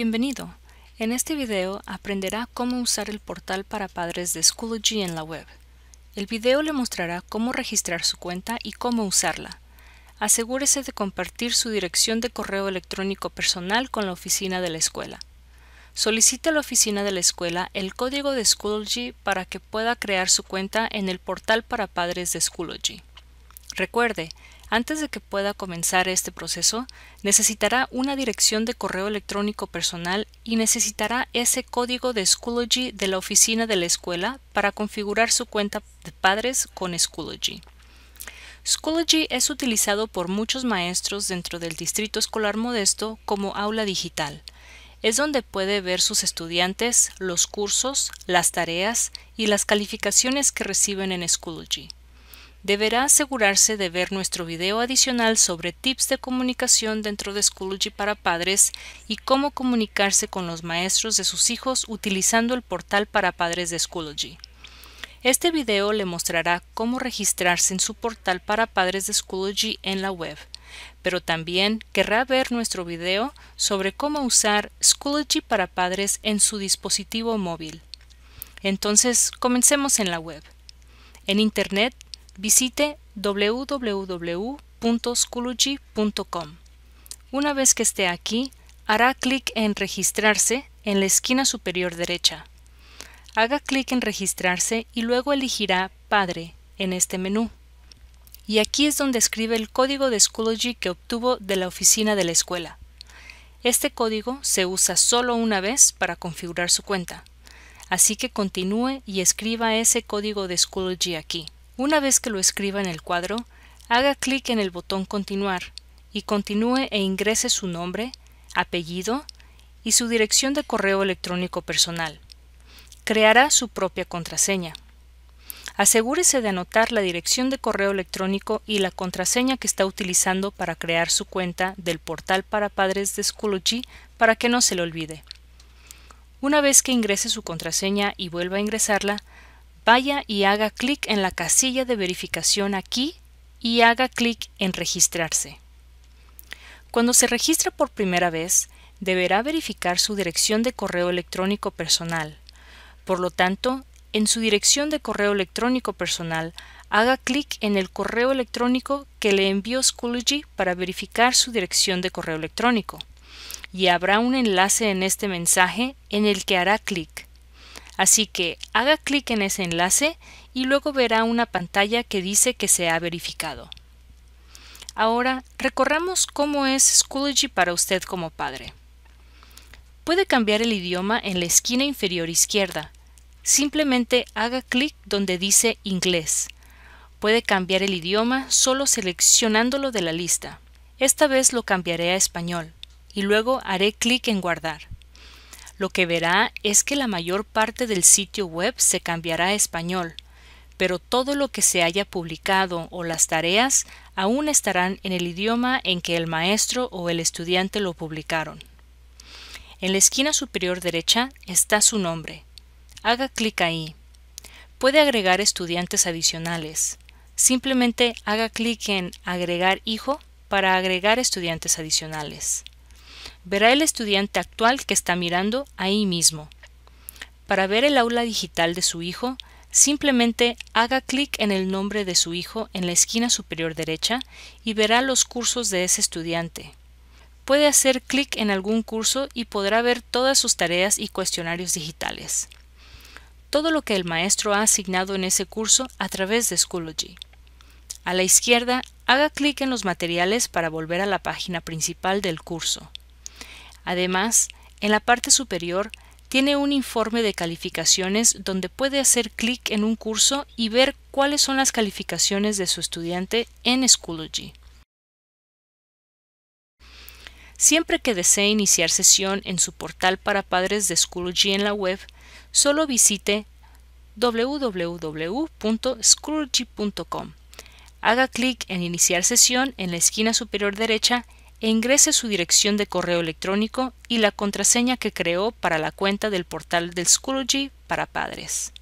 Bienvenido. En este video aprenderá cómo usar el portal para padres de Schoology en la web. El video le mostrará cómo registrar su cuenta y cómo usarla. Asegúrese de compartir su dirección de correo electrónico personal con la oficina de la escuela. Solicite a la oficina de la escuela el código de Schoology para que pueda crear su cuenta en el portal para padres de Schoology. Recuerde, antes de que pueda comenzar este proceso, necesitará una dirección de correo electrónico personal y necesitará ese código de Schoology de la oficina de la escuela para configurar su cuenta de padres con Schoology. Schoology es utilizado por muchos maestros dentro del Distrito Escolar Modesto como aula digital. Es donde puede ver sus estudiantes, los cursos, las tareas y las calificaciones que reciben en Schoology deberá asegurarse de ver nuestro video adicional sobre tips de comunicación dentro de Schoology para padres y cómo comunicarse con los maestros de sus hijos utilizando el portal para padres de Schoology. Este video le mostrará cómo registrarse en su portal para padres de Schoology en la web, pero también querrá ver nuestro video sobre cómo usar Schoology para padres en su dispositivo móvil. Entonces, comencemos en la web. En Internet visite www.schoology.com. Una vez que esté aquí, hará clic en Registrarse en la esquina superior derecha. Haga clic en Registrarse y luego elegirá Padre en este menú. Y aquí es donde escribe el código de Schoology que obtuvo de la oficina de la escuela. Este código se usa solo una vez para configurar su cuenta, así que continúe y escriba ese código de Schoology aquí. Una vez que lo escriba en el cuadro, haga clic en el botón Continuar y continúe e ingrese su nombre, apellido y su dirección de correo electrónico personal. Creará su propia contraseña. Asegúrese de anotar la dirección de correo electrónico y la contraseña que está utilizando para crear su cuenta del portal para padres de Schoology para que no se le olvide. Una vez que ingrese su contraseña y vuelva a ingresarla, Vaya y haga clic en la casilla de verificación aquí y haga clic en registrarse. Cuando se registra por primera vez, deberá verificar su dirección de correo electrónico personal. Por lo tanto, en su dirección de correo electrónico personal, haga clic en el correo electrónico que le envió Schoology para verificar su dirección de correo electrónico. Y habrá un enlace en este mensaje en el que hará clic. Así que haga clic en ese enlace y luego verá una pantalla que dice que se ha verificado. Ahora recorramos cómo es Schoology para usted como padre. Puede cambiar el idioma en la esquina inferior izquierda. Simplemente haga clic donde dice Inglés. Puede cambiar el idioma solo seleccionándolo de la lista. Esta vez lo cambiaré a español y luego haré clic en guardar lo que verá es que la mayor parte del sitio web se cambiará a español, pero todo lo que se haya publicado o las tareas aún estarán en el idioma en que el maestro o el estudiante lo publicaron. En la esquina superior derecha está su nombre. Haga clic ahí. Puede agregar estudiantes adicionales. Simplemente haga clic en Agregar hijo para agregar estudiantes adicionales verá el estudiante actual que está mirando ahí mismo. Para ver el aula digital de su hijo, simplemente haga clic en el nombre de su hijo en la esquina superior derecha y verá los cursos de ese estudiante. Puede hacer clic en algún curso y podrá ver todas sus tareas y cuestionarios digitales. Todo lo que el maestro ha asignado en ese curso a través de Schoology. A la izquierda, haga clic en los materiales para volver a la página principal del curso. Además, en la parte superior tiene un informe de calificaciones donde puede hacer clic en un curso y ver cuáles son las calificaciones de su estudiante en Schoology. Siempre que desee iniciar sesión en su portal para padres de Schoology en la web, solo visite www.schoology.com. Haga clic en Iniciar sesión en la esquina superior derecha ingrese su dirección de correo electrónico y la contraseña que creó para la cuenta del portal del Schoology para padres.